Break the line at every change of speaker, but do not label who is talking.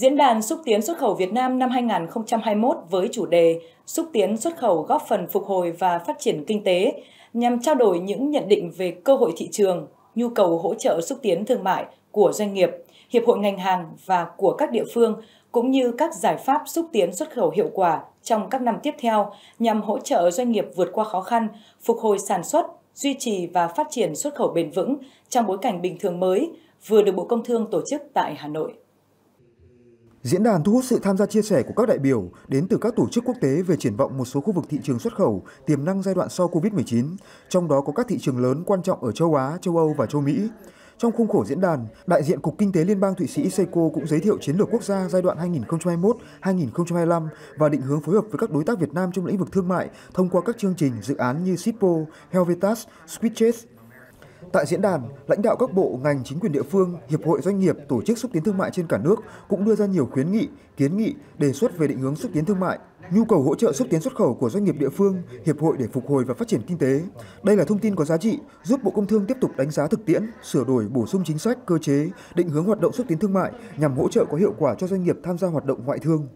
Diễn đàn xúc tiến xuất khẩu Việt Nam năm 2021 với chủ đề Xúc tiến xuất khẩu góp phần phục hồi và phát triển kinh tế nhằm trao đổi những nhận định về cơ hội thị trường, nhu cầu hỗ trợ xúc tiến thương mại của doanh nghiệp, hiệp hội ngành hàng và của các địa phương cũng như các giải pháp xúc tiến xuất khẩu hiệu quả trong các năm tiếp theo nhằm hỗ trợ doanh nghiệp vượt qua khó khăn, phục hồi sản xuất, duy trì và phát triển xuất khẩu bền vững trong bối cảnh bình thường mới vừa được Bộ Công Thương tổ chức tại Hà Nội.
Diễn đàn thu hút sự tham gia chia sẻ của các đại biểu đến từ các tổ chức quốc tế về triển vọng một số khu vực thị trường xuất khẩu, tiềm năng giai đoạn sau Covid-19, trong đó có các thị trường lớn quan trọng ở châu Á, châu Âu và châu Mỹ. Trong khuôn khổ diễn đàn, đại diện Cục Kinh tế Liên bang Thụy Sĩ SECO cũng giới thiệu chiến lược quốc gia giai đoạn 2021-2025 và định hướng phối hợp với các đối tác Việt Nam trong lĩnh vực thương mại thông qua các chương trình, dự án như SIPO, Helvetas, Switches, Tại diễn đàn, lãnh đạo các bộ, ngành, chính quyền địa phương, hiệp hội doanh nghiệp, tổ chức xúc tiến thương mại trên cả nước cũng đưa ra nhiều khuyến nghị, kiến nghị, đề xuất về định hướng xúc tiến thương mại, nhu cầu hỗ trợ xúc tiến xuất khẩu của doanh nghiệp địa phương, hiệp hội để phục hồi và phát triển kinh tế. Đây là thông tin có giá trị, giúp Bộ Công Thương tiếp tục đánh giá thực tiễn, sửa đổi, bổ sung chính sách, cơ chế, định hướng hoạt động xúc tiến thương mại nhằm hỗ trợ có hiệu quả cho doanh nghiệp tham gia hoạt động ngoại thương.